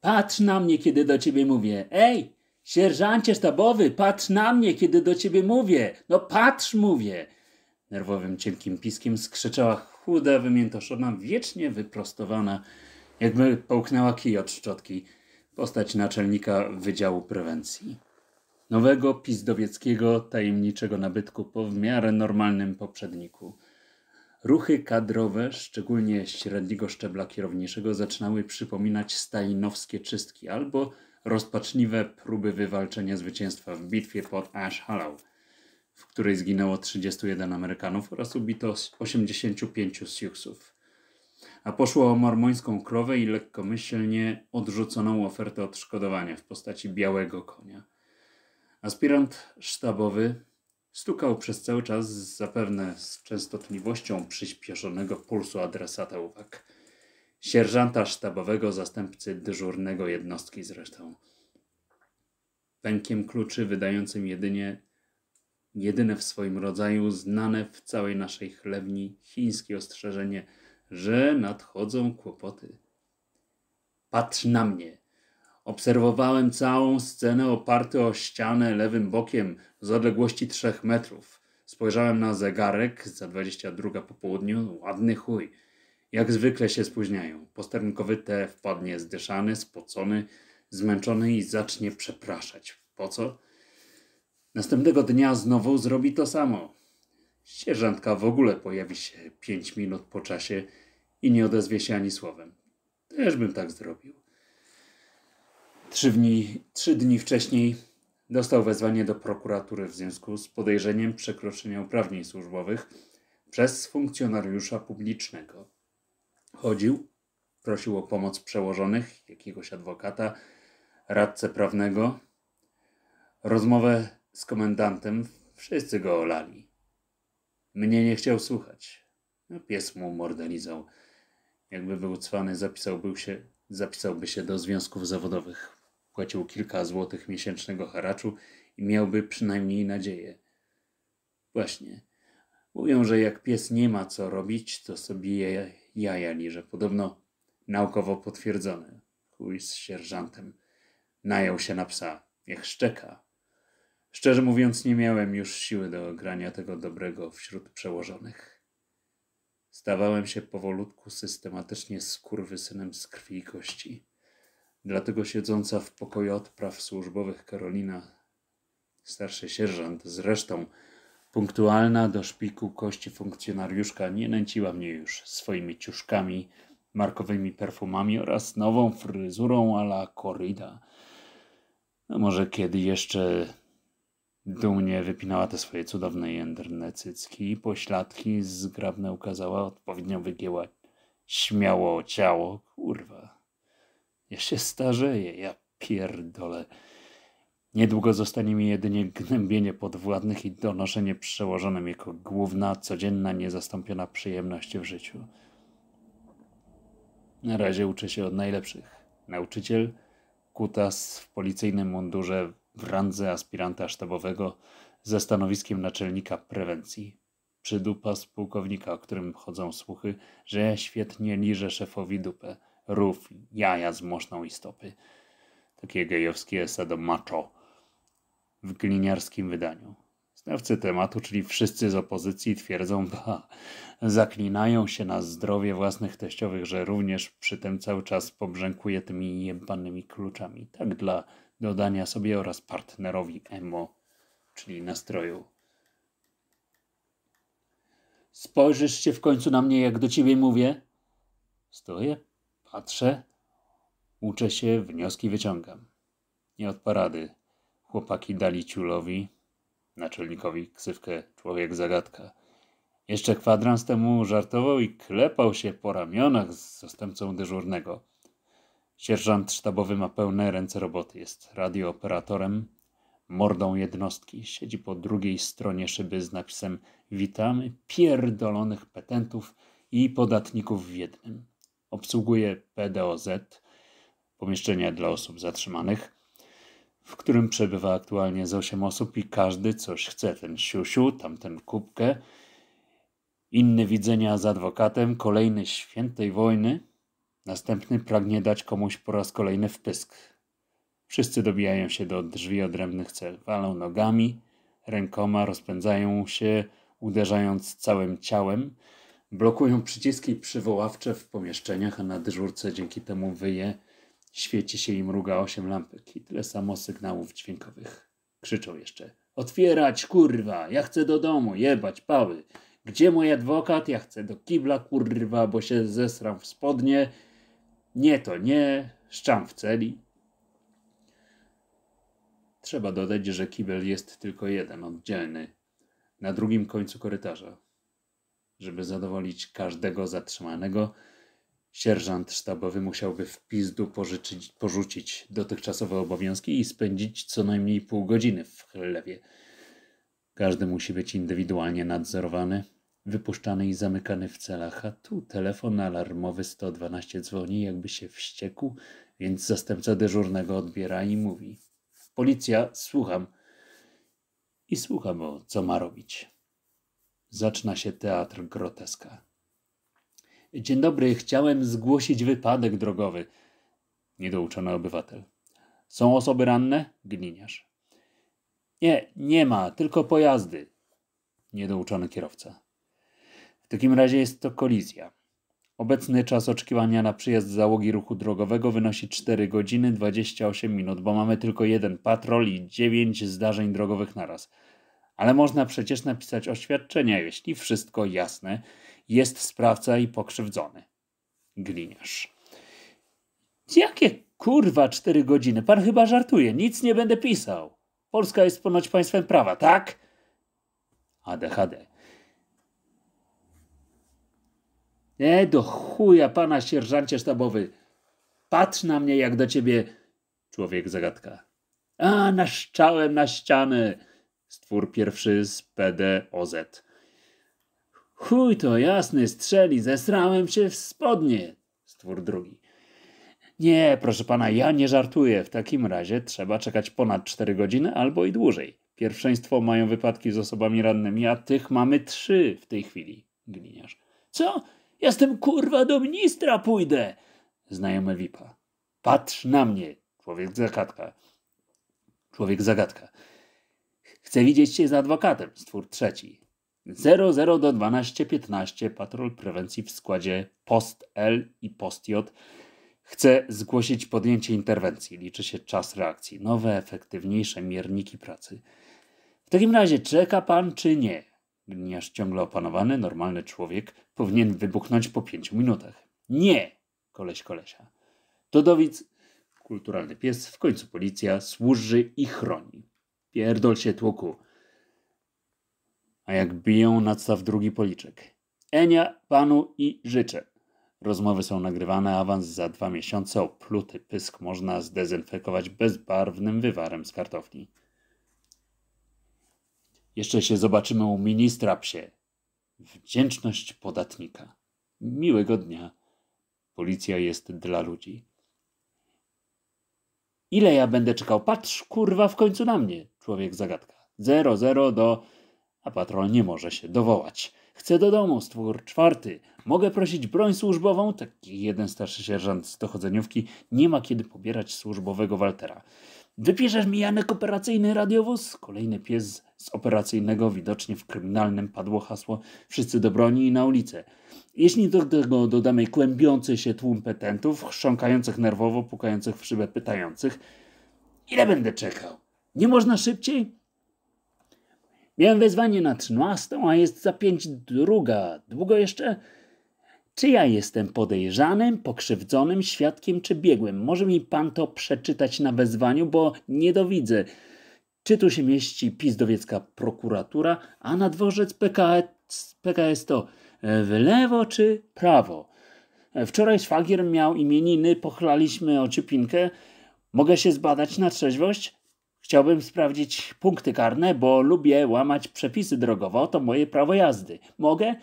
Patrz na mnie, kiedy do ciebie mówię. Ej, sierżancie sztabowy, patrz na mnie, kiedy do ciebie mówię. No patrz, mówię. Nerwowym, cienkim piskiem skrzyczała chuda, wymiętoszona, wiecznie wyprostowana, jakby połknęła kij od szczotki, postać naczelnika Wydziału Prewencji. Nowego, pizdowieckiego, tajemniczego nabytku po w miarę normalnym poprzedniku – Ruchy kadrowe, szczególnie średniego szczebla kierowniczego, zaczynały przypominać stalinowskie czystki albo rozpaczliwe próby wywalczenia zwycięstwa w bitwie pod Ash Hollow, w której zginęło 31 Amerykanów oraz ubito 85 Siuksów. A poszło o mormońską krowę i lekkomyślnie odrzuconą ofertę odszkodowania w postaci białego konia. Aspirant sztabowy Stukał przez cały czas, zapewne z częstotliwością przyspieszonego pulsu adresata uwag. Sierżanta sztabowego, zastępcy dyżurnego jednostki zresztą. Pękiem kluczy wydającym jedynie, jedyne w swoim rodzaju, znane w całej naszej chlewni chińskie ostrzeżenie, że nadchodzą kłopoty. Patrz na mnie! Obserwowałem całą scenę oparty o ścianę lewym bokiem z odległości 3 metrów. Spojrzałem na zegarek za 22 po południu, ładny chuj. Jak zwykle się spóźniają. Posternkowy te wpadnie zdyszany, spocony, zmęczony i zacznie przepraszać. Po co? Następnego dnia znowu zrobi to samo. Sierżantka w ogóle pojawi się 5 minut po czasie i nie odezwie się ani słowem. Też bym tak zrobił. Trzy dni, trzy dni wcześniej dostał wezwanie do prokuratury w związku z podejrzeniem przekroczenia uprawnień służbowych przez funkcjonariusza publicznego. Chodził, prosił o pomoc przełożonych, jakiegoś adwokata, radcę prawnego, rozmowę z komendantem, wszyscy go olali. Mnie nie chciał słuchać. No, pies mu mordelizał. Jakby był cwany, zapisałby się, zapisałby się do związków zawodowych płacił kilka złotych miesięcznego haraczu i miałby przynajmniej nadzieję. Właśnie. Mówią, że jak pies nie ma co robić, to sobie jaja liże. Podobno naukowo potwierdzone. Chuj z sierżantem. Najął się na psa. Jak szczeka. Szczerze mówiąc, nie miałem już siły do grania tego dobrego wśród przełożonych. Stawałem się powolutku systematycznie skurwysynem z krwi i kości. Dlatego siedząca w pokoju odpraw służbowych Karolina, starszy sierżant, zresztą punktualna do szpiku kości funkcjonariuszka, nie nęciła mnie już swoimi ciuszkami, markowymi perfumami oraz nową fryzurą a la corrida. No może kiedy jeszcze dumnie wypinała te swoje cudowne jędrne cycki i pośladki zgrabne ukazała, odpowiednio wygięła śmiało ciało, kurwa ja się starzeję, ja pierdolę. Niedługo zostanie mi jedynie gnębienie podwładnych i donoszenie przełożonym jako główna, codzienna, niezastąpiona przyjemność w życiu. Na razie uczę się od najlepszych. Nauczyciel, kutas w policyjnym mundurze w randze aspiranta sztabowego ze stanowiskiem naczelnika prewencji. Przydupa z pułkownika, o którym chodzą słuchy, że ja świetnie liżę szefowi dupę – rów, jaja z moszną i stopy. Takie gejowskie sado macho w gliniarskim wydaniu. Znawcy tematu, czyli wszyscy z opozycji, twierdzą, ba, zaklinają się na zdrowie własnych teściowych, że również przy tym cały czas pobrzękuje tymi jebanymi kluczami. Tak dla dodania sobie oraz partnerowi emo, czyli nastroju. Spojrzysz się w końcu na mnie, jak do ciebie mówię? Stoję Patrzę, uczę się, wnioski wyciągam. Nie od parady. Chłopaki dali ciulowi, naczelnikowi, ksywkę człowiek zagadka. Jeszcze kwadrans temu żartował i klepał się po ramionach z zastępcą dyżurnego. Sierżant sztabowy ma pełne ręce roboty, jest radiooperatorem, mordą jednostki, siedzi po drugiej stronie szyby z napisem Witamy pierdolonych petentów i podatników w jednym obsługuje PDOZ, pomieszczenie dla osób zatrzymanych, w którym przebywa aktualnie z 8 osób i każdy coś chce. Ten siusiu, tamten kubkę, inny widzenia z adwokatem, kolejny świętej wojny, następny pragnie dać komuś po raz kolejny wpysk. Wszyscy dobijają się do drzwi odrębnych celów, walą nogami, rękoma, rozpędzają się, uderzając całym ciałem, blokują przyciski przywoławcze w pomieszczeniach, a na dyżurce dzięki temu wyje, świeci się i mruga osiem lampek i tyle samo sygnałów dźwiękowych. Krzyczą jeszcze. Otwierać, kurwa, ja chcę do domu, jebać, pały. Gdzie mój adwokat? Ja chcę do kibla, kurwa, bo się zesram w spodnie. Nie to nie, szczam w celi. Trzeba dodać, że kibel jest tylko jeden, oddzielny, na drugim końcu korytarza. Żeby zadowolić każdego zatrzymanego, sierżant sztabowy musiałby w pizdu pożyczyć, porzucić dotychczasowe obowiązki i spędzić co najmniej pół godziny w chlewie. Każdy musi być indywidualnie nadzorowany, wypuszczany i zamykany w celach, a tu telefon alarmowy 112 dzwoni, jakby się wściekł, więc zastępca dyżurnego odbiera i mówi: Policja, słucham. I słucham o co ma robić. Zaczyna się teatr groteska. Dzień dobry, chciałem zgłosić wypadek drogowy. Niedouczony obywatel. Są osoby ranne? Gliniarz. Nie, nie ma, tylko pojazdy. Niedouczony kierowca. W takim razie jest to kolizja. Obecny czas oczekiwania na przyjazd załogi ruchu drogowego wynosi 4 godziny 28 minut, bo mamy tylko jeden patrol i 9 zdarzeń drogowych naraz. Ale można przecież napisać oświadczenia, jeśli wszystko jasne, jest sprawca i pokrzywdzony. Gliniarz. Jakie kurwa cztery godziny? Pan chyba żartuje, nic nie będę pisał. Polska jest ponoć państwem prawa, tak? ADHD. E, do chuja, pana sierżancie sztabowy. Patrz na mnie jak do ciebie. Człowiek zagadka. A, naszczałem na ściany. Stwór pierwszy z PDOZ. Chuj to jasny strzeli, zesrałem się w spodnie. Stwór drugi. Nie, proszę pana, ja nie żartuję. W takim razie trzeba czekać ponad 4 godziny albo i dłużej. Pierwszeństwo mają wypadki z osobami rannymi, a tych mamy trzy w tej chwili. Gliniarz. Co? Ja z tym kurwa do ministra pójdę! Znajomy Wipa. Patrz na mnie, człowiek zagadka. Człowiek zagadka. Chcę widzieć się z adwokatem, stwór trzeci. 00 do 1215 patrol prewencji w składzie post L i post J. Chcę zgłosić podjęcie interwencji. Liczy się czas reakcji. Nowe, efektywniejsze mierniki pracy. W takim razie czeka pan czy nie? Gniasz ciągle opanowany, normalny człowiek powinien wybuchnąć po pięciu minutach. Nie! Koleś kolesia. Dodowic, kulturalny pies, w końcu policja, służy i chroni. Pierdol się tłuku. A jak biją, nadstaw drugi policzek. Enia, panu i życzę. Rozmowy są nagrywane, awans za dwa miesiące, opluty pysk można zdezynfekować bezbarwnym wywarem z kartofli. Jeszcze się zobaczymy u ministra psie. Wdzięczność podatnika. Miłego dnia. Policja jest dla ludzi. Ile ja będę czekał? Patrz, kurwa, w końcu na mnie. Człowiek zagadka. Zero, zero do... A patrol nie może się dowołać. Chcę do domu, stwór czwarty. Mogę prosić broń służbową? Taki jeden starszy sierżant z dochodzeniówki nie ma kiedy pobierać służbowego Waltera. Wypierzesz mi Janek operacyjny radiowóz? Kolejny pies z operacyjnego, widocznie w kryminalnym, padło hasło wszyscy do broni i na ulicę. Jeśli do tego dodamy kłębiący się tłum petentów, chrząkających nerwowo, pukających w szybę, pytających ile będę czekał? Nie można szybciej? Miałem wezwanie na trzynastą, a jest za pięć druga. Długo jeszcze? Czy ja jestem podejrzanym, pokrzywdzonym, świadkiem czy biegłym? Może mi pan to przeczytać na wezwaniu, bo nie dowidzę. Czy tu się mieści pizdowiecka prokuratura, a na dworzec PKS, PKS to e, w lewo czy prawo? E, wczoraj szwagier miał imieniny, pochlaliśmy oczypinkę. Mogę się zbadać na trzeźwość? Chciałbym sprawdzić punkty karne, bo lubię łamać przepisy drogowe. To moje prawo jazdy. Mogę?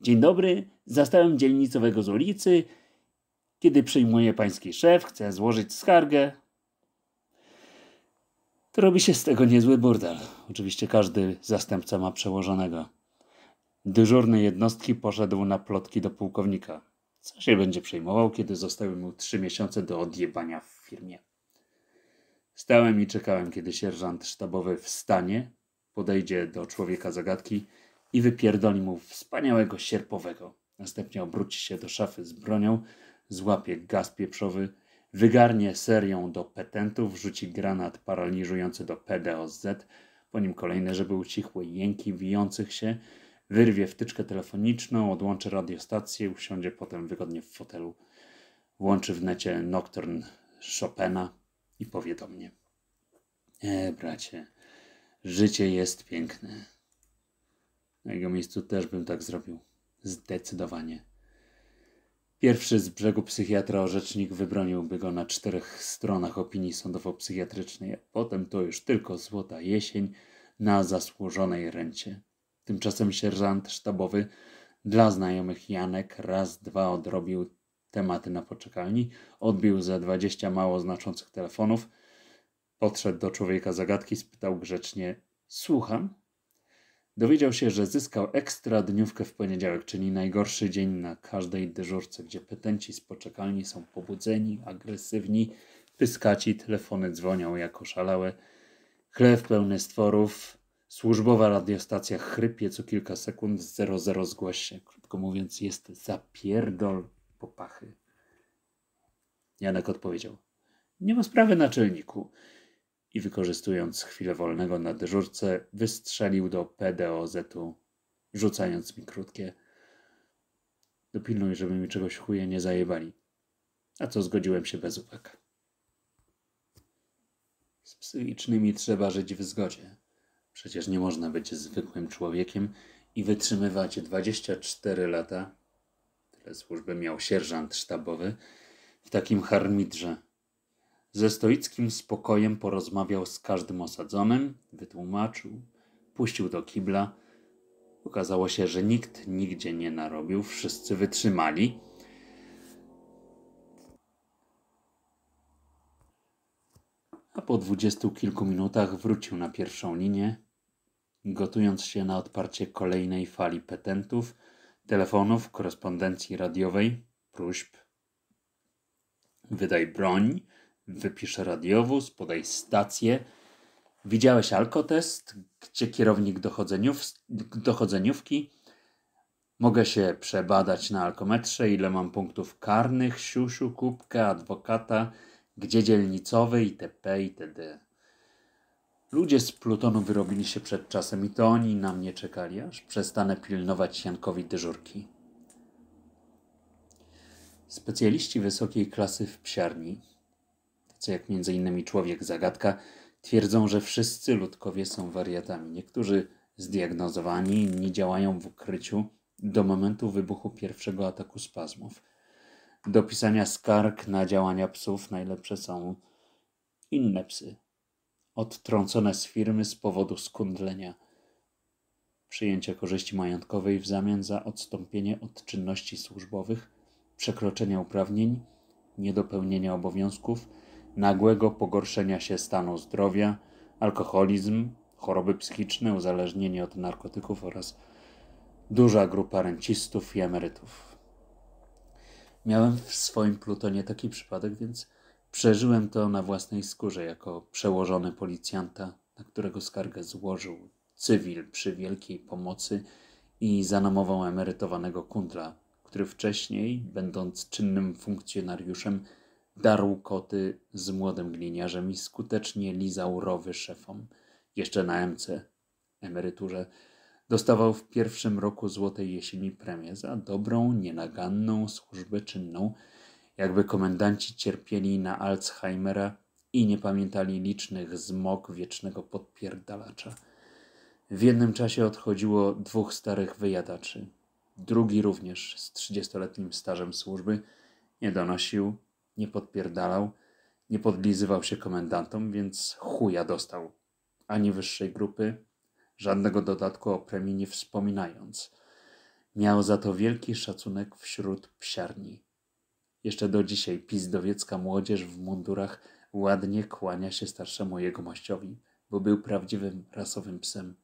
Dzień dobry. Zastałem dzielnicowego z ulicy. Kiedy przyjmuje pański szef, chcę złożyć skargę. To robi się z tego niezły burdel. Oczywiście każdy zastępca ma przełożonego. Dyżurny jednostki poszedł na plotki do pułkownika. Co się będzie przejmował, kiedy zostały mu trzy miesiące do odjebania w firmie? Stałem i czekałem, kiedy sierżant sztabowy wstanie, podejdzie do człowieka zagadki i wypierdoli mu wspaniałego sierpowego. Następnie obróci się do szafy z bronią, złapie gaz pieprzowy, wygarnie serią do petentów, rzuci granat paraliżujący do PDOZ, po nim kolejne, żeby ucichły jęki wijących się, wyrwie wtyczkę telefoniczną, odłączy radiostację, usiądzie potem wygodnie w fotelu, włączy w necie Nocturne Chopina, i powie do mnie: E, bracie, życie jest piękne. Na jego miejscu też bym tak zrobił. Zdecydowanie. Pierwszy z brzegu psychiatra orzecznik wybroniłby go na czterech stronach opinii sądowo-psychiatrycznej, a potem to już tylko złota jesień na zasłużonej ręce. Tymczasem sierżant sztabowy dla znajomych Janek raz, dwa odrobił tematy na poczekalni, odbił ze dwadzieścia mało znaczących telefonów, podszedł do człowieka zagadki, spytał grzecznie: Słucham? Dowiedział się, że zyskał ekstra dniówkę w poniedziałek, czyli najgorszy dzień na każdej dyżurce, gdzie petenci z poczekalni są pobudzeni, agresywni, pyskaci, telefony dzwonią jako szalałe, chlew pełny stworów, służbowa radiostacja chrypie co kilka sekund, 00 zgłaś się. Krótko mówiąc, jest zapierdol po pachy. Janek odpowiedział: Nie ma sprawy, naczelniku. I wykorzystując chwilę wolnego na dyżurce, wystrzelił do PDOZ-u, rzucając mi krótkie. Dopilnuj, żeby mi czegoś chuje nie zajebali. A co zgodziłem się bez uwag. Z psychicznymi trzeba żyć w zgodzie. Przecież nie można być zwykłym człowiekiem i wytrzymywać 24 lata służby miał sierżant sztabowy w takim harmidrze. Ze stoickim spokojem porozmawiał z każdym osadzonym, wytłumaczył, puścił do kibla. Okazało się, że nikt nigdzie nie narobił, wszyscy wytrzymali. A po dwudziestu kilku minutach wrócił na pierwszą linię, gotując się na odparcie kolejnej fali petentów – telefonów, korespondencji radiowej, próśb. Wydaj broń, wypisz radiowóz, podaj stację. Widziałeś alkotest, gdzie kierownik dochodzeniów, dochodzeniówki. Mogę się przebadać na alkometrze, ile mam punktów karnych, siusiu, kubkę, adwokata, gdzie dzielnicowy itp. itd. Ludzie z Plutonu wyrobili się przed czasem i to oni na mnie czekali, aż przestanę pilnować Jankowi dyżurki. Specjaliści wysokiej klasy w psiarni, tacy jak m.in. człowiek zagadka, twierdzą, że wszyscy ludkowie są wariatami. Niektórzy zdiagnozowani, inni działają w ukryciu do momentu wybuchu pierwszego ataku spazmów. Do pisania skarg na działania psów najlepsze są inne psy odtrącone z firmy z powodu skundlenia. przyjęcia korzyści majątkowej w zamian za odstąpienie od czynności służbowych, przekroczenia uprawnień, niedopełnienia obowiązków, nagłego pogorszenia się stanu zdrowia, alkoholizm, choroby psychiczne, uzależnienie od narkotyków oraz duża grupa rencistów i emerytów. Miałem w swoim plutonie taki przypadek, więc Przeżyłem to na własnej skórze jako przełożony policjanta, na którego skargę złożył cywil przy wielkiej pomocy i zanamował emerytowanego kundla, który wcześniej, będąc czynnym funkcjonariuszem, darł koty z młodym gliniarzem i skutecznie lizał rowy szefom. Jeszcze na MC, emeryturze, dostawał w pierwszym roku Złotej Jesieni premię za dobrą, nienaganną służbę czynną – jakby komendanci cierpieli na Alzheimera i nie pamiętali licznych zmok wiecznego podpierdalacza. W jednym czasie odchodziło dwóch starych wyjadaczy. Drugi również z trzydziestoletnim stażem służby nie donosił, nie podpierdalał, nie podlizywał się komendantom, więc chuja dostał. Ani wyższej grupy, żadnego dodatku o premii nie wspominając. Miał za to wielki szacunek wśród psiarni. Jeszcze do dzisiaj pizdowiecka młodzież w mundurach ładnie kłania się starszemu jegomościowi, bo był prawdziwym rasowym psem,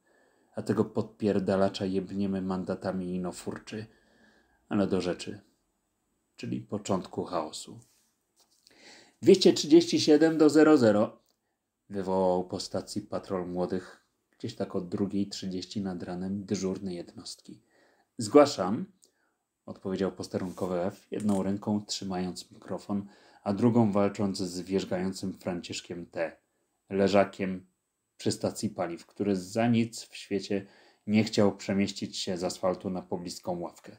a tego podpierdalacza jebniemy mandatami inofurczy. Ale do rzeczy, czyli początku chaosu. 237 do 00 wywołał po stacji patrol młodych gdzieś tak od 2.30 nad ranem dyżurny jednostki. Zgłaszam, odpowiedział posterunkowy F, jedną ręką trzymając mikrofon, a drugą walcząc z wierzgającym Franciszkiem T, leżakiem przy stacji paliw, który za nic w świecie nie chciał przemieścić się z asfaltu na pobliską ławkę.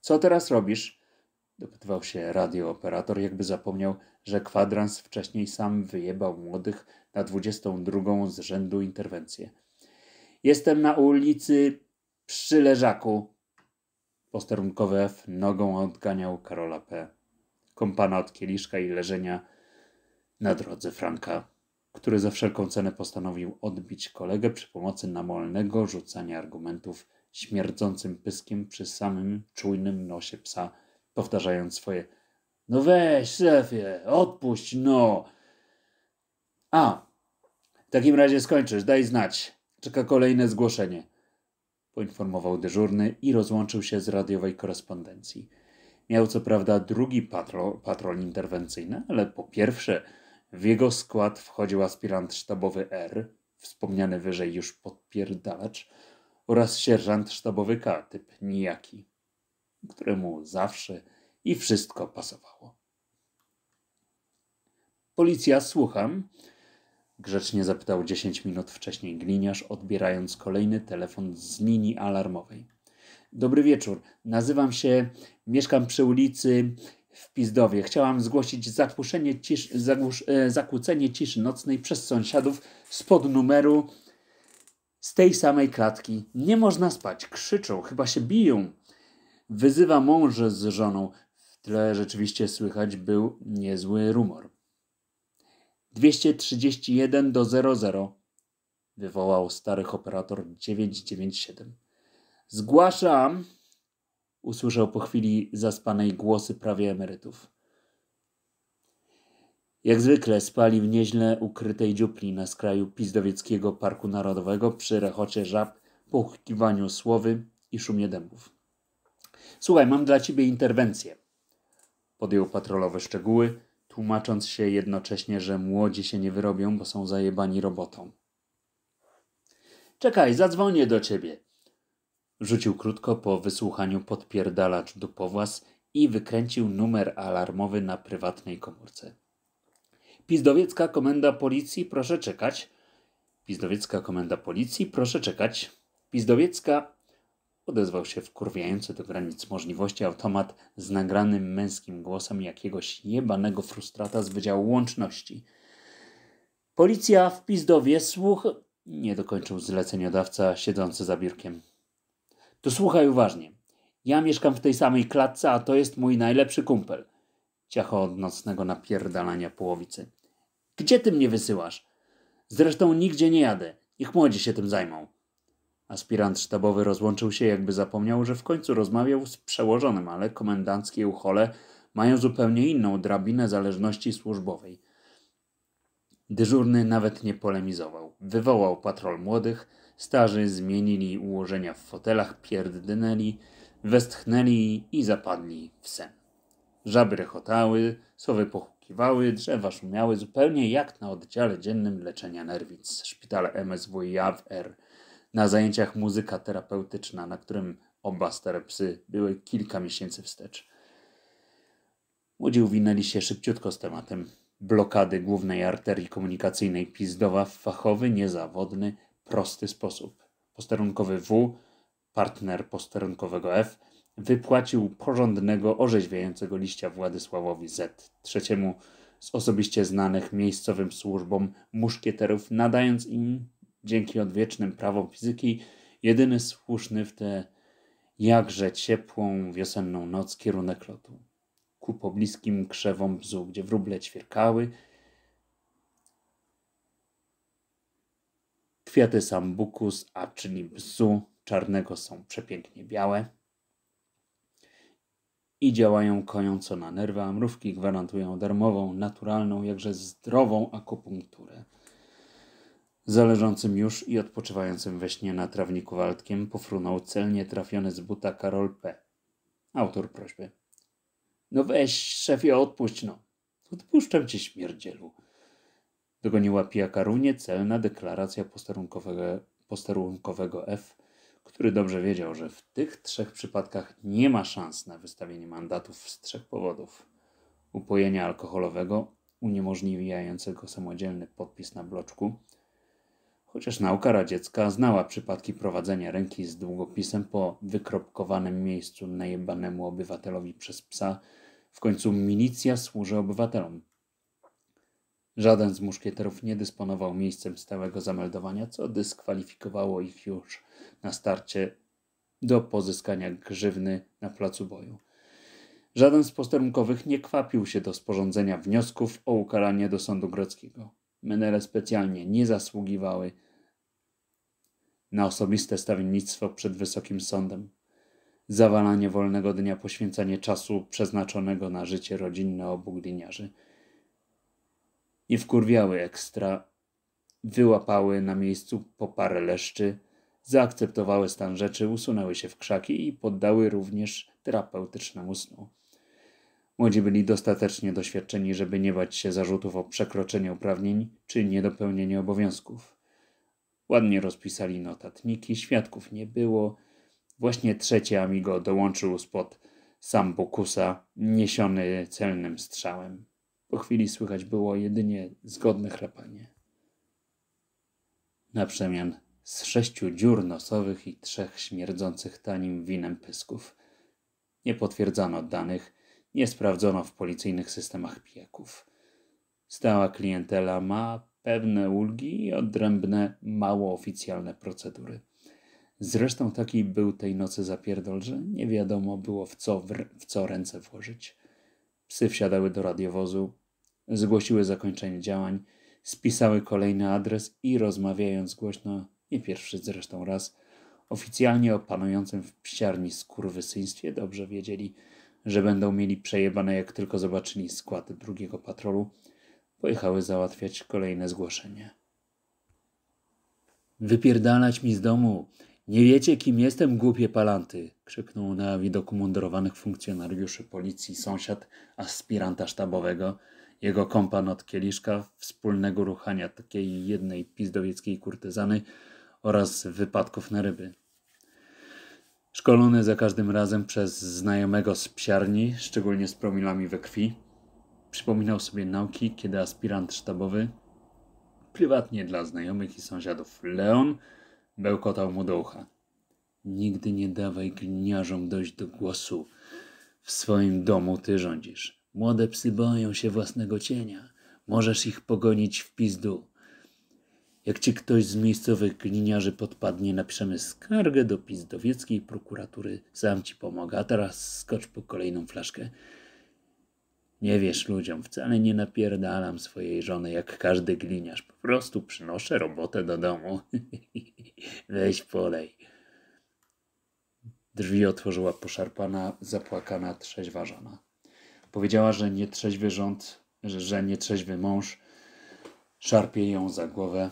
Co teraz robisz? dopytywał się radiooperator, jakby zapomniał, że kwadrans wcześniej sam wyjebał młodych na 22 z rzędu interwencję. Jestem na ulicy przy leżaku, Posterunkowy F nogą odganiał Karola P., kompana od kieliszka i leżenia na drodze Franka, który za wszelką cenę postanowił odbić kolegę przy pomocy namolnego rzucania argumentów śmierdzącym pyskiem przy samym czujnym nosie psa, powtarzając swoje no weź, Sefie, odpuść, no. A, w takim razie skończysz, daj znać. Czeka kolejne zgłoszenie poinformował dyżurny i rozłączył się z radiowej korespondencji. Miał co prawda drugi patrol, patrol interwencyjny, ale po pierwsze w jego skład wchodził aspirant sztabowy R, wspomniany wyżej już podpierdalacz, oraz sierżant sztabowy K, typ nijaki, któremu zawsze i wszystko pasowało. Policja, słucham. Grzecznie zapytał 10 minut wcześniej gliniarz, odbierając kolejny telefon z linii alarmowej. Dobry wieczór, nazywam się, mieszkam przy ulicy w Pizdowie. Chciałam zgłosić zakłócenie, cisz, zagłusz, e, zakłócenie ciszy nocnej przez sąsiadów spod numeru z tej samej klatki. Nie można spać, krzyczą, chyba się biją. Wyzywa mąż z żoną. W tle rzeczywiście słychać był niezły rumor. 231 do 00, wywołał starych operator 997. Zgłaszam, usłyszał po chwili zaspanej głosy prawie emerytów. Jak zwykle spali w nieźle ukrytej dziupli na skraju Pizdowieckiego Parku Narodowego przy rechocie żab, puchkiwaniu słowy i szumie dębów. Słuchaj, mam dla ciebie interwencję. Podjął patrolowe szczegóły, tłumacząc się jednocześnie, że młodzi się nie wyrobią, bo są zajebani robotą. Czekaj, zadzwonię do ciebie. Rzucił krótko po wysłuchaniu podpierdalacz dupowłas i wykręcił numer alarmowy na prywatnej komórce. Pizdowiecka komenda policji, proszę czekać. Pizdowiecka komenda policji, proszę czekać. Pizdowiecka odezwał się wkurwiający do granic możliwości automat z nagranym męskim głosem jakiegoś jebanego frustrata z Wydziału Łączności. Policja w Pizdowie słuch... Nie dokończył zleceniodawca siedzący za biurkiem. To słuchaj uważnie. Ja mieszkam w tej samej klatce, a to jest mój najlepszy kumpel. Ciacho od nocnego napierdalania połowicy. Gdzie ty mnie wysyłasz? Zresztą nigdzie nie jadę. Niech młodzi się tym zajmą. Aspirant sztabowy rozłączył się, jakby zapomniał, że w końcu rozmawiał z przełożonym, ale komendanckie uchole mają zupełnie inną drabinę zależności służbowej. Dyżurny nawet nie polemizował. Wywołał patrol młodych, starzy zmienili ułożenia w fotelach, pierdnęli, westchnęli i zapadli w sen. Żaby rechotały, sowy pochukiwały, drzewa szumiały, zupełnie jak na oddziale dziennym leczenia nerwic szpitala MSWiA w R na zajęciach muzyka terapeutyczna, na którym oba stare psy były kilka miesięcy wstecz. Młodzi uwinęli się szybciutko z tematem blokady głównej arterii komunikacyjnej Pizdowa w fachowy, niezawodny, prosty sposób. Posterunkowy W, partner posterunkowego F, wypłacił porządnego, orzeźwiającego liścia Władysławowi Z, trzeciemu z osobiście znanych miejscowym służbom muszkieterów, nadając im dzięki odwiecznym prawom fizyki, jedyny słuszny w tę jakże ciepłą wiosenną noc kierunek lotu. Ku pobliskim krzewom bzu, gdzie wróble ćwierkały, Kwiaty sambukus, a czyli bzu czarnego są przepięknie białe i działają kojąco na nerwa, a mrówki gwarantują darmową, naturalną, jakże zdrową akupunkturę. Zależącym już i odpoczywającym we śnie na trawniku Waldkiem pofrunął celnie trafiony z buta Karol P., autor prośby. No weź, szefie, odpuść no. Odpuszczam cię, śmierdzielu. Dogoniła runie celna deklaracja posterunkowego, posterunkowego F, który dobrze wiedział, że w tych trzech przypadkach nie ma szans na wystawienie mandatów z trzech powodów. Upojenia alkoholowego, uniemożliwiającego samodzielny podpis na bloczku – Chociaż nauka radziecka znała przypadki prowadzenia ręki z długopisem po wykropkowanym miejscu najebanemu obywatelowi przez psa, w końcu milicja służy obywatelom. Żaden z muszkieterów nie dysponował miejscem stałego zameldowania, co dyskwalifikowało ich już na starcie do pozyskania grzywny na placu boju. Żaden z posterunkowych nie kwapił się do sporządzenia wniosków o ukaranie do sądu grodzkiego. Menele specjalnie nie zasługiwały na osobiste stawiennictwo przed Wysokim Sądem, zawalanie wolnego dnia, poświęcanie czasu przeznaczonego na życie rodzinne obu gliniarzy. i wkurwiały ekstra, wyłapały na miejscu po parę leszczy, zaakceptowały stan rzeczy, usunęły się w krzaki i poddały również terapeutycznemu snu. Młodzi byli dostatecznie doświadczeni, żeby nie bać się zarzutów o przekroczenie uprawnień czy niedopełnienie obowiązków. Ładnie rozpisali notatniki, świadków nie było. Właśnie trzeci Amigo dołączył spod Sambukusa, niesiony celnym strzałem. Po chwili słychać było jedynie zgodne chrapanie. Na przemian z sześciu dziur nosowych i trzech śmierdzących tanim winem pysków. Nie potwierdzano danych, nie sprawdzono w policyjnych systemach pijaków. Stała klientela ma pewne ulgi i odrębne, mało oficjalne procedury. Zresztą taki był tej nocy zapierdol, że nie wiadomo było w co, w co ręce włożyć. Psy wsiadały do radiowozu, zgłosiły zakończenie działań, spisały kolejny adres i rozmawiając głośno, nie pierwszy zresztą raz, oficjalnie o panującym w psiarni skurwysyństwie dobrze wiedzieli, że będą mieli przejebane jak tylko zobaczyli skład drugiego patrolu – pojechały załatwiać kolejne zgłoszenie. Wypierdalać mi z domu! Nie wiecie, kim jestem, głupie palanty! krzyknął na widok mundurowanych funkcjonariuszy policji sąsiad aspiranta sztabowego, jego kompan od kieliszka, wspólnego ruchania takiej jednej pizdowieckiej kurtyzany oraz wypadków na ryby. Szkolony za każdym razem przez znajomego z psiarni, szczególnie z promilami we krwi, Przypominał sobie nauki, kiedy aspirant sztabowy, prywatnie dla znajomych i sąsiadów Leon, bełkotał mu do ucha. Nigdy nie dawaj gliniarzom dojść do głosu. W swoim domu ty rządzisz. Młode psy boją się własnego cienia. Możesz ich pogonić w pizdu. Jak ci ktoś z miejscowych gliniarzy podpadnie, napiszemy skargę do pizdowieckiej prokuratury. Sam ci pomogę, a teraz skocz po kolejną flaszkę. Nie wiesz ludziom, wcale nie napierdalam swojej żony jak każdy gliniarz. Po prostu przynoszę robotę do domu. Weź polej. Drzwi otworzyła poszarpana, zapłakana, trzeźwa żona. Powiedziała, że nietrzeźwy rząd, że, że nietrzeźwy mąż szarpie ją za głowę,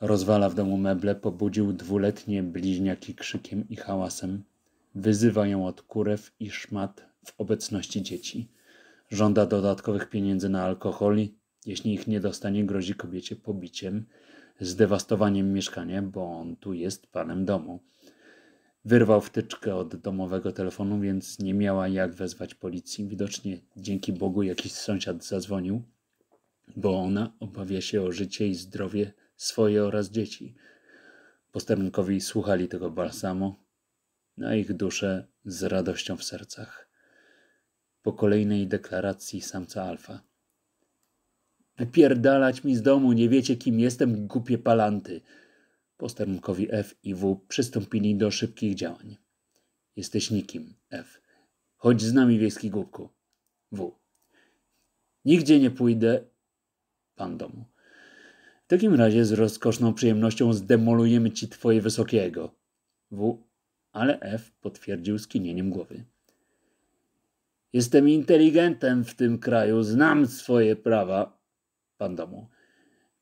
rozwala w domu meble, pobudził dwuletnie bliźniaki krzykiem i hałasem, wyzywa ją od kurew i szmat w obecności dzieci. Żąda dodatkowych pieniędzy na alkohol. Jeśli ich nie dostanie, grozi kobiecie pobiciem, zdewastowaniem mieszkania, bo on tu jest panem domu. Wyrwał wtyczkę od domowego telefonu, więc nie miała jak wezwać policji. Widocznie dzięki Bogu jakiś sąsiad zadzwonił, bo ona obawia się o życie i zdrowie swoje oraz dzieci. Posterunkowi słuchali tego balsamo, no na ich duszę z radością w sercach po kolejnej deklaracji samca alfa. Wypierdalać mi z domu, nie wiecie kim jestem, głupie palanty. Posterunkowi F i W przystąpili do szybkich działań. Jesteś nikim, F. Chodź z nami, wiejski głupku. W. Nigdzie nie pójdę. Pan domu. W takim razie z rozkoszną przyjemnością zdemolujemy ci twoje wysokiego. W. Ale F potwierdził skinieniem głowy. Jestem inteligentem w tym kraju, znam swoje prawa. Pan domu.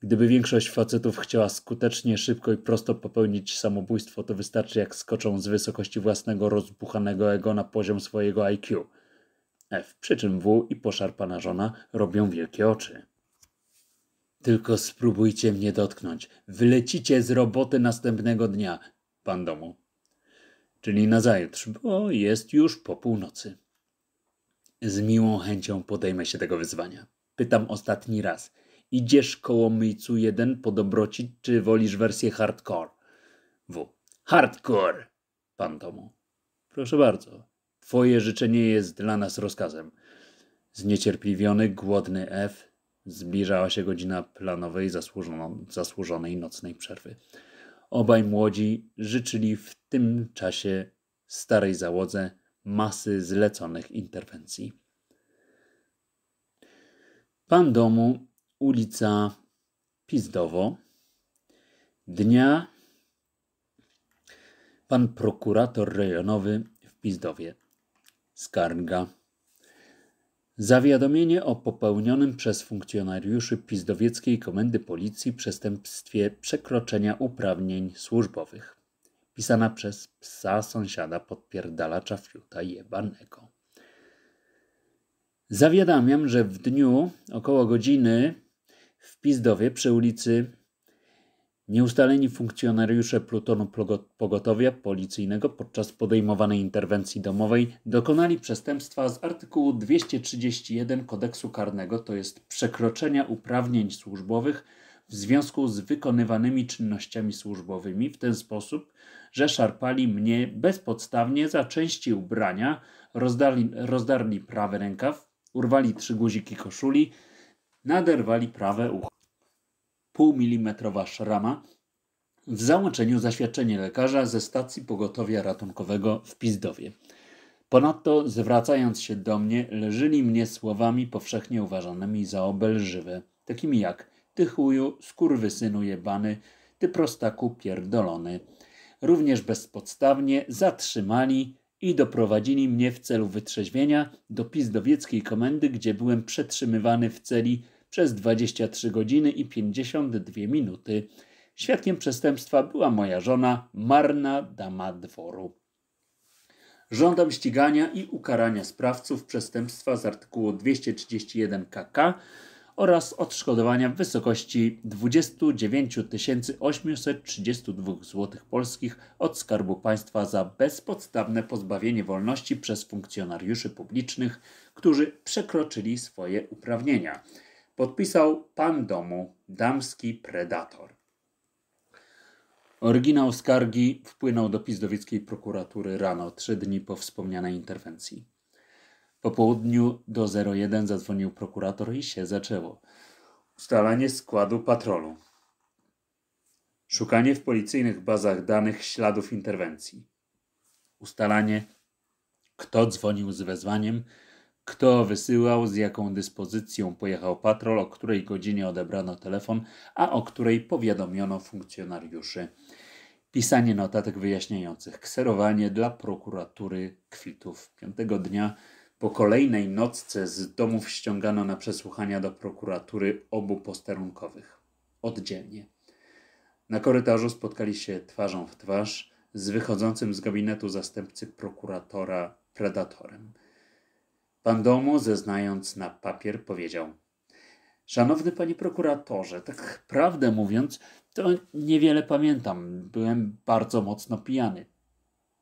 Gdyby większość facetów chciała skutecznie, szybko i prosto popełnić samobójstwo, to wystarczy jak skoczą z wysokości własnego rozbuchanego ego na poziom swojego IQ. F, przy czym W i poszarpana żona robią wielkie oczy. Tylko spróbujcie mnie dotknąć. Wylecicie z roboty następnego dnia, pan domu. Czyli nazajutrz, bo jest już po północy. Z miłą chęcią podejmę się tego wyzwania. Pytam ostatni raz. Idziesz koło Micu 1 po dobroci, czy wolisz wersję hardcore? W. Hardcore! Pan Tomu. Proszę bardzo. Twoje życzenie jest dla nas rozkazem. Zniecierpliwiony, głodny F. Zbliżała się godzina planowej zasłużonej nocnej przerwy. Obaj młodzi życzyli w tym czasie starej załodze masy zleconych interwencji. Pan domu, ulica Pizdowo, dnia pan prokurator rejonowy w Pizdowie, skarga. Zawiadomienie o popełnionym przez funkcjonariuszy Pizdowieckiej Komendy Policji przestępstwie przekroczenia uprawnień służbowych pisana przez psa sąsiada podpierdalacza fiuta jebanego. Zawiadamiam, że w dniu około godziny w Pizdowie przy ulicy Nieustaleni funkcjonariusze plutonu pogotowia policyjnego podczas podejmowanej interwencji domowej dokonali przestępstwa z artykułu 231 kodeksu karnego, to jest przekroczenia uprawnień służbowych w związku z wykonywanymi czynnościami służbowymi w ten sposób, że szarpali mnie bezpodstawnie za części ubrania, rozdarli, rozdarli prawy rękaw, urwali trzy guziki koszuli, naderwali prawe ucho. Półmilimetrowa szrama w załączeniu zaświadczenie lekarza ze stacji pogotowia ratunkowego w Pizdowie. Ponadto, zwracając się do mnie, leżyli mnie słowami powszechnie uważanymi za obelżywe, takimi jak ty chuju, skurwysynu jebany, ty prostaku pierdolony również bezpodstawnie zatrzymali i doprowadzili mnie w celu wytrzeźwienia do pizdowieckiej komendy, gdzie byłem przetrzymywany w celi przez 23 godziny i 52 minuty. Świadkiem przestępstwa była moja żona, marna dama dworu. Żądam ścigania i ukarania sprawców przestępstwa z artykułu 231 KK oraz odszkodowania w wysokości 29 832 zł polskich od Skarbu Państwa za bezpodstawne pozbawienie wolności przez funkcjonariuszy publicznych, którzy przekroczyli swoje uprawnienia. Podpisał pan domu damski predator. Oryginał skargi wpłynął do Pizdowickiej prokuratury rano, trzy dni po wspomnianej interwencji. Po południu do 01 zadzwonił prokurator i się zaczęło. Ustalanie składu patrolu. Szukanie w policyjnych bazach danych śladów interwencji. Ustalanie, kto dzwonił z wezwaniem, kto wysyłał, z jaką dyspozycją pojechał patrol, o której godzinie odebrano telefon, a o której powiadomiono funkcjonariuszy. Pisanie notatek wyjaśniających, kserowanie dla prokuratury kwitów. Piątego dnia po kolejnej nocce z domów ściągano na przesłuchania do prokuratury obu posterunkowych. Oddzielnie. Na korytarzu spotkali się twarzą w twarz z wychodzącym z gabinetu zastępcy prokuratora predatorem. Pan domu, zeznając na papier, powiedział: Szanowny panie prokuratorze, tak prawdę mówiąc, to niewiele pamiętam. Byłem bardzo mocno pijany.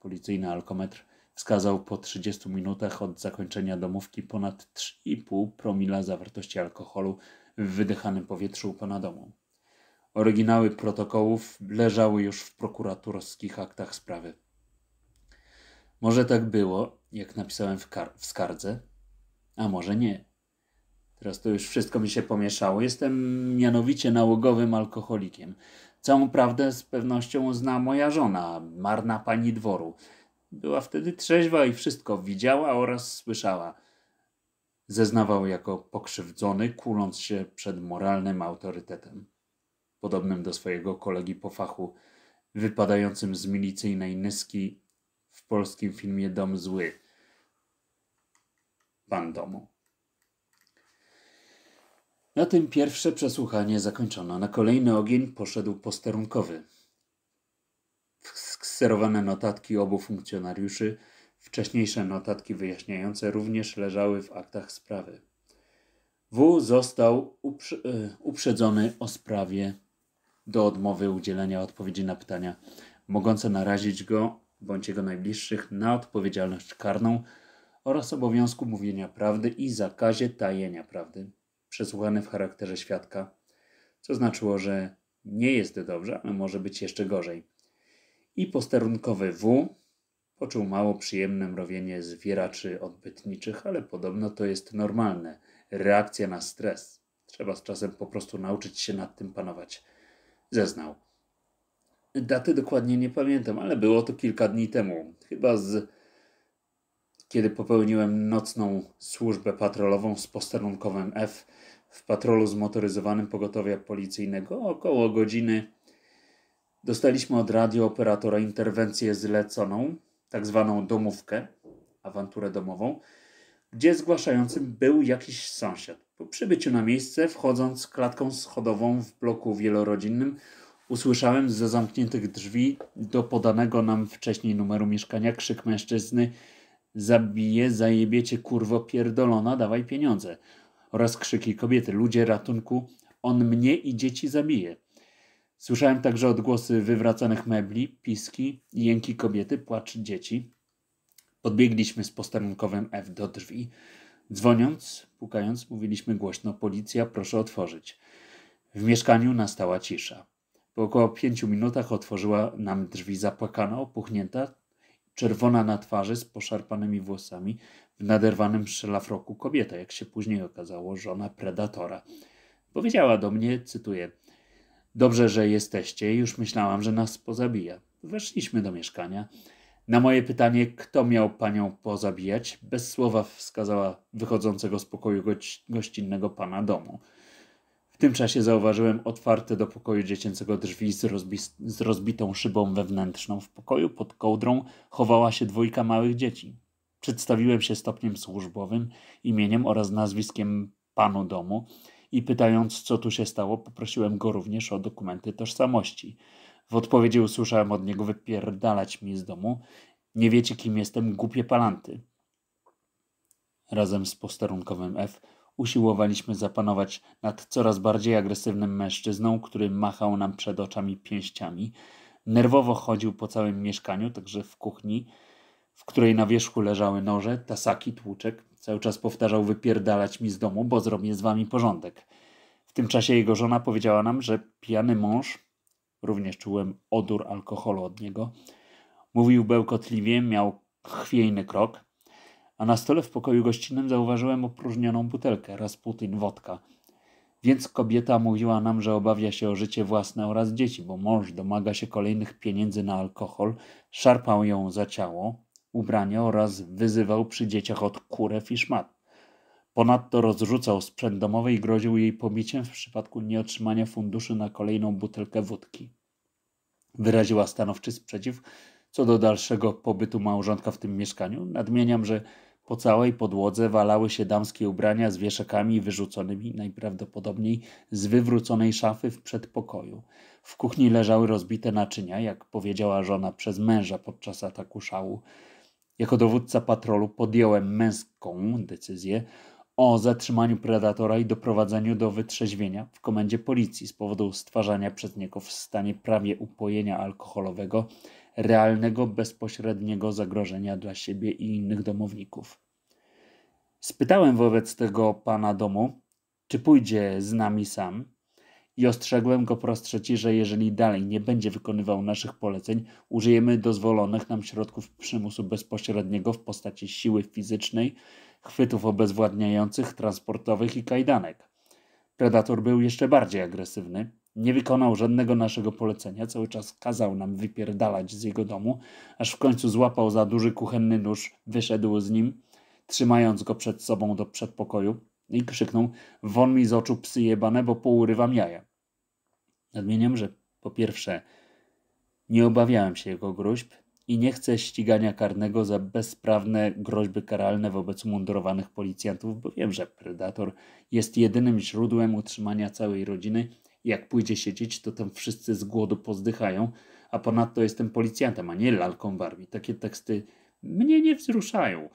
Policyjny alkometr wskazał po 30 minutach od zakończenia domówki ponad 3,5 promila zawartości alkoholu w wydechanym powietrzu pana domu. Oryginały protokołów leżały już w prokuratorskich aktach sprawy. Może tak było, jak napisałem w, w skardze, a może nie. Teraz to już wszystko mi się pomieszało. Jestem mianowicie nałogowym alkoholikiem. Całą prawdę z pewnością zna moja żona, marna pani dworu. Była wtedy trzeźwa i wszystko widziała oraz słyszała. Zeznawał jako pokrzywdzony, kuląc się przed moralnym autorytetem, podobnym do swojego kolegi po fachu, wypadającym z milicyjnej nyski w polskim filmie Dom Zły. Pan domu. Na tym pierwsze przesłuchanie zakończono. Na kolejny ogień poszedł posterunkowy sterowane notatki obu funkcjonariuszy, wcześniejsze notatki wyjaśniające również leżały w aktach sprawy. W został e, uprzedzony o sprawie do odmowy udzielenia odpowiedzi na pytania mogące narazić go bądź jego najbliższych na odpowiedzialność karną oraz obowiązku mówienia prawdy i zakazie tajenia prawdy, przesłuchany w charakterze świadka, co znaczyło, że nie jest dobrze, ale może być jeszcze gorzej i posterunkowy W poczuł mało przyjemne mrowienie zwieraczy odbytniczych, ale podobno to jest normalne. Reakcja na stres. Trzeba z czasem po prostu nauczyć się nad tym panować. Zeznał. Daty dokładnie nie pamiętam, ale było to kilka dni temu. Chyba z kiedy popełniłem nocną służbę patrolową z posterunkowym F w patrolu zmotoryzowanym pogotowia policyjnego około godziny Dostaliśmy od radiooperatora interwencję zleconą, tak zwaną domówkę, awanturę domową, gdzie zgłaszającym był jakiś sąsiad. Po przybyciu na miejsce, wchodząc klatką schodową w bloku wielorodzinnym, usłyszałem ze zamkniętych drzwi do podanego nam wcześniej numeru mieszkania krzyk mężczyzny zabije, zajebiecie, kurwo pierdolona, dawaj pieniądze oraz krzyki kobiety, ludzie ratunku, on mnie i dzieci zabije. Słyszałem także odgłosy wywracanych mebli, piski, jęki kobiety, płacz dzieci. Podbiegliśmy z posterunkowym F do drzwi. Dzwoniąc, pukając, mówiliśmy głośno: Policja, proszę otworzyć. W mieszkaniu nastała cisza. Po około pięciu minutach otworzyła nam drzwi zapłakana, opuchnięta, czerwona na twarzy, z poszarpanymi włosami, w naderwanym szlafroku kobieta, jak się później okazało, żona predatora. Powiedziała do mnie, cytuję, Dobrze, że jesteście, już myślałam, że nas pozabija. Weszliśmy do mieszkania. Na moje pytanie, kto miał panią pozabijać, bez słowa wskazała wychodzącego z pokoju gościnnego pana domu. W tym czasie zauważyłem otwarte do pokoju dziecięcego drzwi z, rozbi z rozbitą szybą wewnętrzną. W pokoju pod kołdrą chowała się dwójka małych dzieci. Przedstawiłem się stopniem służbowym, imieniem oraz nazwiskiem panu domu i pytając, co tu się stało, poprosiłem go również o dokumenty tożsamości. W odpowiedzi usłyszałem od niego wypierdalać mi z domu. Nie wiecie, kim jestem, głupie palanty. Razem z posterunkowym F usiłowaliśmy zapanować nad coraz bardziej agresywnym mężczyzną, który machał nam przed oczami pięściami. Nerwowo chodził po całym mieszkaniu, także w kuchni, w której na wierzchu leżały noże, tasaki, tłuczek, Cały czas powtarzał wypierdalać mi z domu, bo zrobię z wami porządek. W tym czasie jego żona powiedziała nam, że pijany mąż, również czułem odór alkoholu od niego, mówił bełkotliwie, miał chwiejny krok, a na stole w pokoju gościnnym zauważyłem opróżnioną butelkę, Rasputin wodka. Więc kobieta mówiła nam, że obawia się o życie własne oraz dzieci, bo mąż domaga się kolejnych pieniędzy na alkohol, szarpał ją za ciało, ubrania oraz wyzywał przy dzieciach od kurew i szmat. Ponadto rozrzucał sprzęt domowy i groził jej pobiciem w przypadku nieotrzymania funduszy na kolejną butelkę wódki. Wyraziła stanowczy sprzeciw co do dalszego pobytu małżonka w tym mieszkaniu. Nadmieniam, że po całej podłodze walały się damskie ubrania z wieszakami wyrzuconymi najprawdopodobniej z wywróconej szafy w przedpokoju. W kuchni leżały rozbite naczynia, jak powiedziała żona przez męża podczas ataku szału. Jako dowódca patrolu podjąłem męską decyzję o zatrzymaniu predatora i doprowadzeniu do wytrzeźwienia w komendzie policji z powodu stwarzania przez niego w stanie prawie upojenia alkoholowego realnego bezpośredniego zagrożenia dla siebie i innych domowników. Spytałem wobec tego pana domu, czy pójdzie z nami sam, i ostrzegłem go po raz trzeci, że jeżeli dalej nie będzie wykonywał naszych poleceń, użyjemy dozwolonych nam środków przymusu bezpośredniego w postaci siły fizycznej, chwytów obezwładniających, transportowych i kajdanek. Predator był jeszcze bardziej agresywny. Nie wykonał żadnego naszego polecenia, cały czas kazał nam wypierdalać z jego domu, aż w końcu złapał za duży kuchenny nóż, wyszedł z nim, trzymając go przed sobą do przedpokoju i krzyknął, won mi z oczu psy jebane, bo pourywam jaja. Nadmieniam, że po pierwsze, nie obawiałem się jego groźb i nie chcę ścigania karnego za bezprawne groźby karalne wobec mundurowanych policjantów, bo wiem, że predator jest jedynym źródłem utrzymania całej rodziny. Jak pójdzie siedzieć, to tam wszyscy z głodu pozdychają, a ponadto jestem policjantem, a nie lalką barwi. Takie teksty mnie nie wzruszają.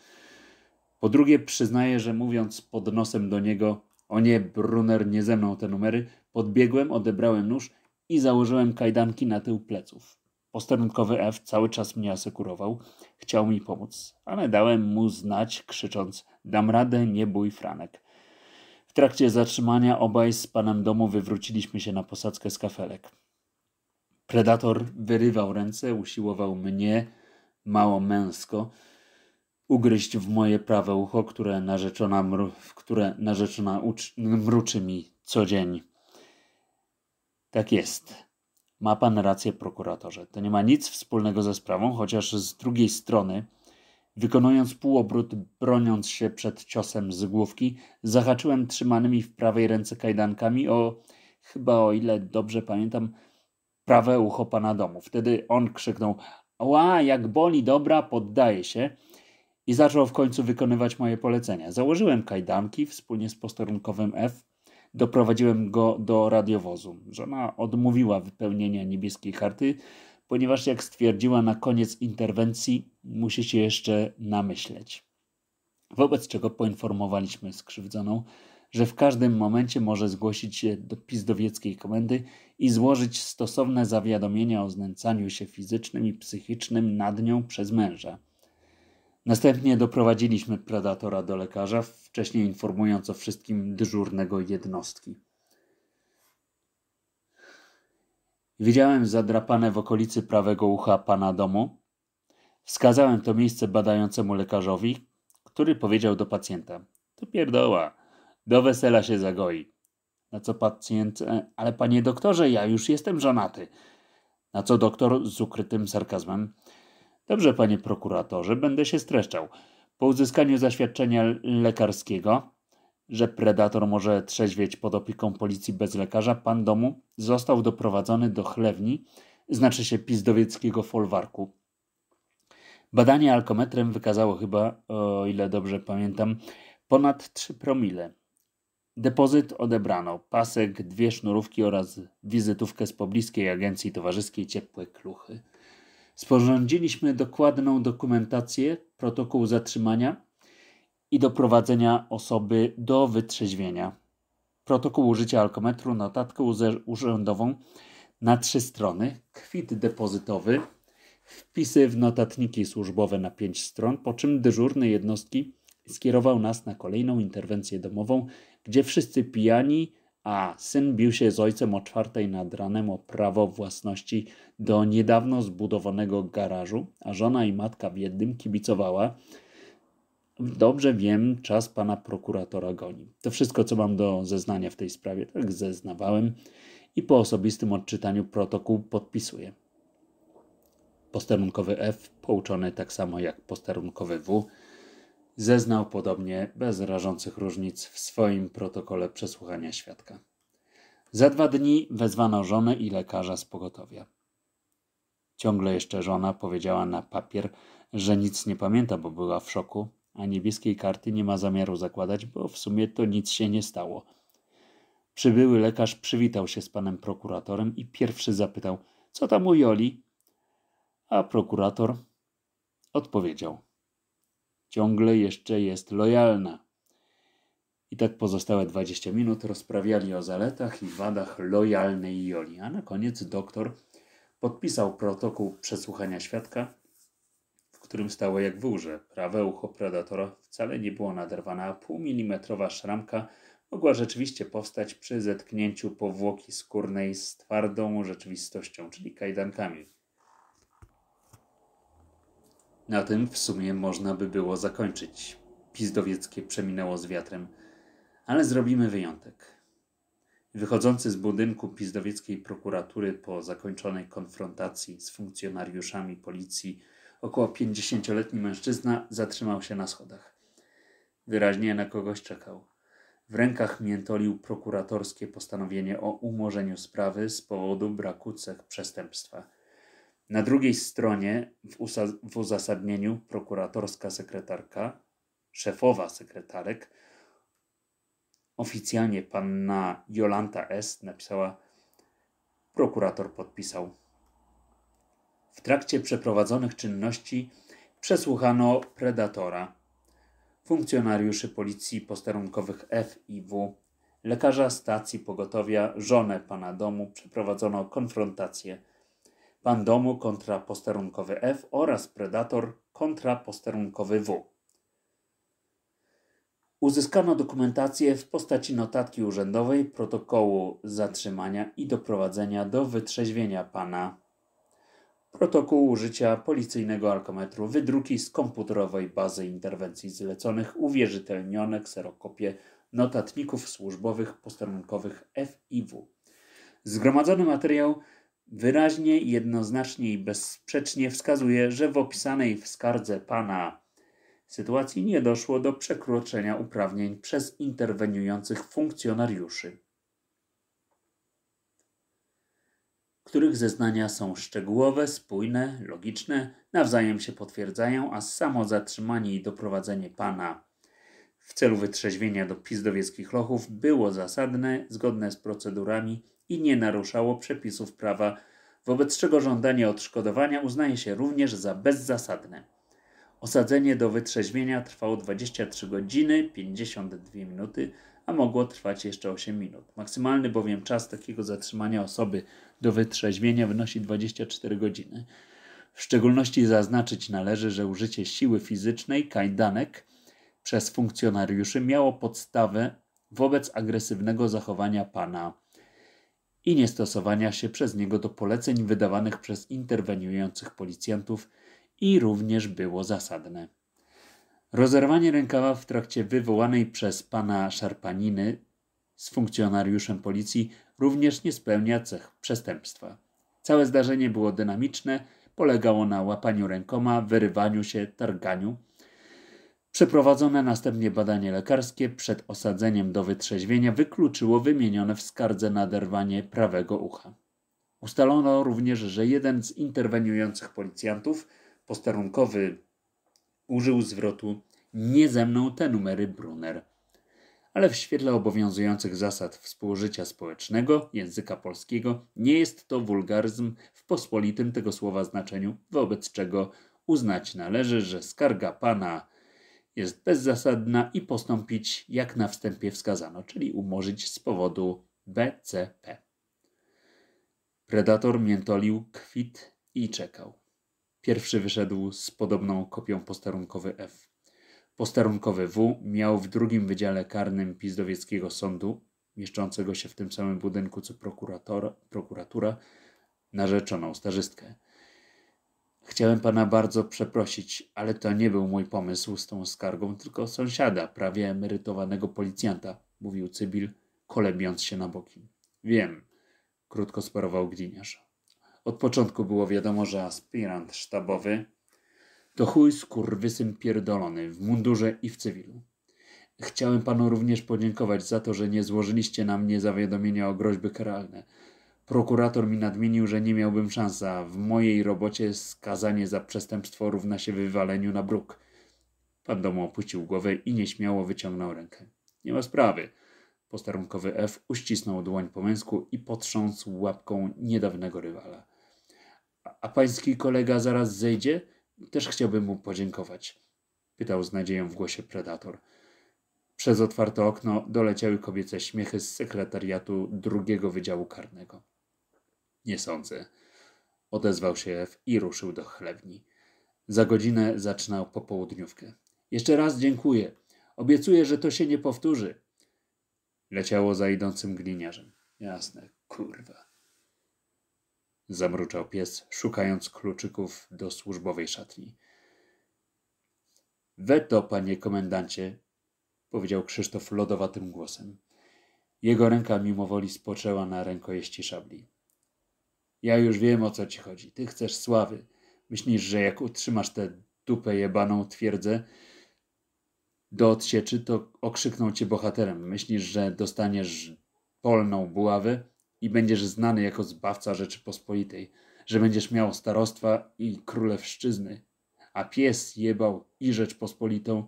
Po drugie, przyznaję, że mówiąc pod nosem do niego, o nie, Brunner, nie ze mną te numery, podbiegłem, odebrałem nóż i założyłem kajdanki na tył pleców. Posterunkowy F cały czas mnie asekurował, chciał mi pomóc, ale dałem mu znać, krzycząc: Dam radę, nie bój, Franek. W trakcie zatrzymania obaj z panem domu wywróciliśmy się na posadzkę z kafelek. Predator wyrywał ręce, usiłował mnie, mało męsko, ugryźć w moje prawe ucho, które narzeczona, mru, które narzeczona mruczy mi co dzień. Tak jest. Ma pan rację, prokuratorze. To nie ma nic wspólnego ze sprawą, chociaż z drugiej strony, wykonując półobrót, broniąc się przed ciosem z główki, zahaczyłem trzymanymi w prawej ręce kajdankami o, chyba o ile dobrze pamiętam, prawe ucho pana domu. Wtedy on krzyknął: Ła, jak boli, dobra, poddaję się i zaczął w końcu wykonywać moje polecenia. Założyłem kajdanki wspólnie z posterunkowym F. Doprowadziłem go do radiowozu. Żona odmówiła wypełnienia niebieskiej karty, ponieważ, jak stwierdziła na koniec interwencji, musi się jeszcze namyśleć. Wobec czego poinformowaliśmy skrzywdzoną, że w każdym momencie może zgłosić się do pizdowieckiej komendy i złożyć stosowne zawiadomienia o znęcaniu się fizycznym i psychicznym nad nią przez męża. Następnie doprowadziliśmy predatora do lekarza, wcześniej informując o wszystkim dyżurnego jednostki. Widziałem zadrapane w okolicy prawego ucha pana domu. Wskazałem to miejsce badającemu lekarzowi, który powiedział do pacjenta: To pierdoła, do wesela się zagoi. Na co pacjent: e, Ale panie doktorze, ja już jestem żonaty. Na co doktor z ukrytym sarkazmem: Dobrze, panie prokuratorze, będę się streszczał. Po uzyskaniu zaświadczenia lekarskiego, że predator może trzeźwieć pod opieką policji bez lekarza, pan domu został doprowadzony do chlewni, znaczy się pizdowieckiego folwarku. Badanie alkometrem wykazało chyba, o ile dobrze pamiętam, ponad 3 promile. Depozyt odebrano, pasek, dwie sznurówki oraz wizytówkę z pobliskiej agencji towarzyskiej Ciepłe Kluchy. Sporządziliśmy dokładną dokumentację, protokół zatrzymania i doprowadzenia osoby do wytrzeźwienia. Protokół użycia alkometru, notatkę urzędową na trzy strony, kwit depozytowy, wpisy w notatniki służbowe na pięć stron, po czym dyżurny jednostki skierował nas na kolejną interwencję domową, gdzie wszyscy pijani a syn bił się z ojcem o czwartej nad ranem o prawo własności do niedawno zbudowanego garażu, a żona i matka w jednym kibicowała. Dobrze wiem, czas pana prokuratora goni. To wszystko, co mam do zeznania w tej sprawie, tak zeznawałem i po osobistym odczytaniu protokół podpisuję. Posterunkowy F, pouczony tak samo jak posterunkowy W, zeznał podobnie bez rażących różnic w swoim protokole przesłuchania świadka. Za dwa dni wezwano żonę i lekarza z pogotowia. Ciągle jeszcze żona powiedziała na papier, że nic nie pamięta, bo była w szoku, a niebieskiej karty nie ma zamiaru zakładać, bo w sumie to nic się nie stało. Przybyły lekarz przywitał się z panem prokuratorem i pierwszy zapytał, co tam u Joli? A prokurator odpowiedział – ciągle jeszcze jest lojalna. I tak pozostałe 20 minut rozprawiali o zaletach i wadach lojalnej Joli, a na koniec doktor podpisał protokół przesłuchania świadka, w którym stało jak w Prawe ucho predatora wcale nie było naderwane, a półmilimetrowa szramka mogła rzeczywiście powstać przy zetknięciu powłoki skórnej z twardą rzeczywistością, czyli kajdankami. Na tym w sumie można by było zakończyć. Pizdowieckie przeminęło z wiatrem, ale zrobimy wyjątek. Wychodzący z budynku Pizdowieckiej prokuratury po zakończonej konfrontacji z funkcjonariuszami policji, około 50-letni mężczyzna zatrzymał się na schodach. Wyraźnie na kogoś czekał. W rękach miętolił prokuratorskie postanowienie o umorzeniu sprawy z powodu braku cech przestępstwa – na drugiej stronie w, w uzasadnieniu prokuratorska sekretarka, szefowa sekretarek, oficjalnie panna Jolanta S. napisała, prokurator podpisał. W trakcie przeprowadzonych czynności przesłuchano predatora, funkcjonariuszy policji posterunkowych F i W, lekarza stacji pogotowia, żonę pana domu, przeprowadzono konfrontację Pandomu domu kontraposterunkowy F oraz Predator kontraposterunkowy W. Uzyskano dokumentację w postaci notatki urzędowej, protokołu zatrzymania i doprowadzenia do wytrzeźwienia pana, protokół użycia policyjnego alkometru, wydruki z komputerowej bazy interwencji zleconych, uwierzytelnione kserokopie notatników służbowych posterunkowych F i W. Zgromadzony materiał wyraźnie, jednoznacznie i bezsprzecznie wskazuje, że w opisanej w skardze pana sytuacji nie doszło do przekroczenia uprawnień przez interweniujących funkcjonariuszy, których zeznania są szczegółowe, spójne, logiczne, nawzajem się potwierdzają, a samo zatrzymanie i doprowadzenie pana w celu wytrzeźwienia do pizdowieckich lochów było zasadne, zgodne z procedurami i nie naruszało przepisów prawa, wobec czego żądanie odszkodowania uznaje się również za bezzasadne. Osadzenie do wytrzeźwienia trwało 23 godziny 52 minuty, a mogło trwać jeszcze 8 minut. Maksymalny bowiem czas takiego zatrzymania osoby do wytrzeźwienia wynosi 24 godziny. W szczególności zaznaczyć należy, że użycie siły fizycznej, kajdanek, przez funkcjonariuszy miało podstawę wobec agresywnego zachowania pana i niestosowania się przez niego do poleceń wydawanych przez interweniujących policjantów i również było zasadne. Rozerwanie rękawa w trakcie wywołanej przez pana szarpaniny z funkcjonariuszem policji również nie spełnia cech przestępstwa. Całe zdarzenie było dynamiczne, polegało na łapaniu rękoma, wyrywaniu się, targaniu, Przeprowadzone następnie badanie lekarskie przed osadzeniem do wytrzeźwienia wykluczyło wymienione w skardze naderwanie prawego ucha. Ustalono również, że jeden z interweniujących policjantów, posterunkowy, użył zwrotu nie ze mną te numery Brunner. Ale w świetle obowiązujących zasad współżycia społecznego języka polskiego nie jest to wulgaryzm w pospolitym tego słowa znaczeniu, wobec czego uznać należy, że skarga pana jest bezzasadna i postąpić jak na wstępie wskazano, czyli umorzyć z powodu BCP. Predator miętolił kwit i czekał. Pierwszy wyszedł z podobną kopią posterunkowy F. Posterunkowy W miał w drugim wydziale karnym Pizdowieckiego Sądu, mieszczącego się w tym samym budynku co prokuratora, prokuratura, narzeczoną starzystkę. Chciałem pana bardzo przeprosić, ale to nie był mój pomysł z tą skargą, tylko sąsiada, prawie emerytowanego policjanta, mówił Cybil, kolebiąc się na boki. Wiem, krótko sparował gliniarz. Od początku było wiadomo, że aspirant sztabowy to chuj skurwysyn pierdolony w mundurze i w cywilu. Chciałem panu również podziękować za to, że nie złożyliście na mnie zawiadomienia o groźby karalne. Prokurator mi nadmienił, że nie miałbym szansa. w mojej robocie skazanie za przestępstwo równa się wywaleniu na bruk. Pan domu opuścił głowę i nieśmiało wyciągnął rękę. Nie ma sprawy. Posterunkowy F uścisnął dłoń po męsku i potrząsł łapką niedawnego rywala. A, a pański kolega zaraz zejdzie? Też chciałbym mu podziękować. Pytał z nadzieją w głosie predator. Przez otwarte okno doleciały kobiece śmiechy z sekretariatu drugiego wydziału karnego. Nie sądzę. Odezwał się Ew i ruszył do chlewni. Za godzinę zaczynał popołudniówkę. Jeszcze raz dziękuję. Obiecuję, że to się nie powtórzy. Leciało za idącym gliniarzem. Jasne, kurwa. Zamruczał pies, szukając kluczyków do służbowej szatni. Weto, panie komendancie, powiedział Krzysztof lodowatym głosem. Jego ręka mimowoli spoczęła na rękojeści szabli. Ja już wiem, o co ci chodzi. Ty chcesz sławy. Myślisz, że jak utrzymasz tę dupę jebaną twierdzę do odsieczy, to okrzykną cię bohaterem. Myślisz, że dostaniesz polną buławę i będziesz znany jako zbawca Rzeczypospolitej, że będziesz miał starostwa i królewszczyzny, a pies jebał i Rzeczpospolitą.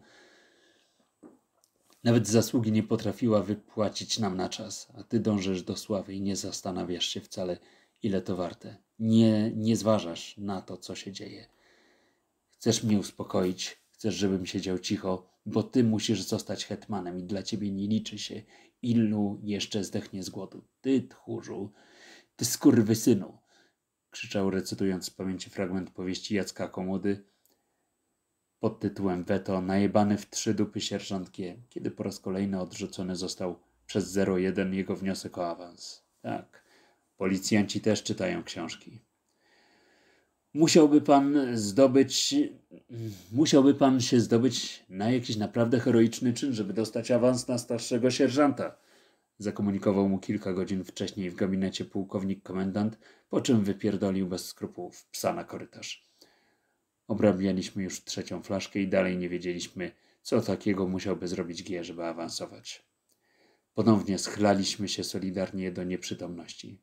Nawet zasługi nie potrafiła wypłacić nam na czas, a ty dążysz do sławy i nie zastanawiasz się wcale, ile to warte. Nie, nie zważasz na to, co się dzieje. Chcesz mnie uspokoić, chcesz, żebym siedział cicho, bo ty musisz zostać hetmanem i dla ciebie nie liczy się, ilu jeszcze zdechnie z głodu. Ty, tchórzu, ty skurwysynu! krzyczał recytując z pamięci fragment powieści Jacka Komody pod tytułem Weto, najebany w trzy dupy sierżant G, kiedy po raz kolejny odrzucony został przez 01 jego wniosek o awans. Tak, Policjanci też czytają książki. Musiałby pan zdobyć. Musiałby pan się zdobyć na jakiś naprawdę heroiczny czyn, żeby dostać awans na starszego sierżanta. Zakomunikował mu kilka godzin wcześniej w gabinecie pułkownik komendant, po czym wypierdolił bez skrupułów psa na korytarz. Obrabialiśmy już trzecią flaszkę i dalej nie wiedzieliśmy, co takiego musiałby zrobić G, żeby awansować. Ponownie schlaliśmy się solidarnie do nieprzytomności.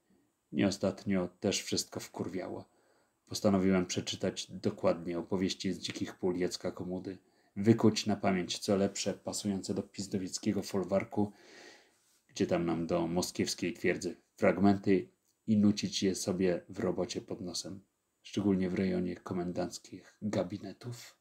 Mnie ostatnio też wszystko wkurwiało. Postanowiłem przeczytać dokładnie opowieści z dzikich pól Jacka Komudy, wykuć na pamięć co lepsze, pasujące do pizdowickiego folwarku, gdzie tam nam do moskiewskiej twierdzy, fragmenty i nucić je sobie w robocie pod nosem, szczególnie w rejonie komendanckich gabinetów.